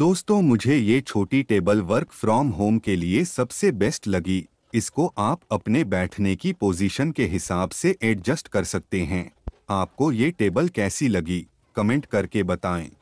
दोस्तों मुझे ये छोटी टेबल वर्क फ्रॉम होम के लिए सबसे बेस्ट लगी इसको आप अपने बैठने की पोजीशन के हिसाब से एडजस्ट कर सकते हैं आपको ये टेबल कैसी लगी कमेंट करके बताएं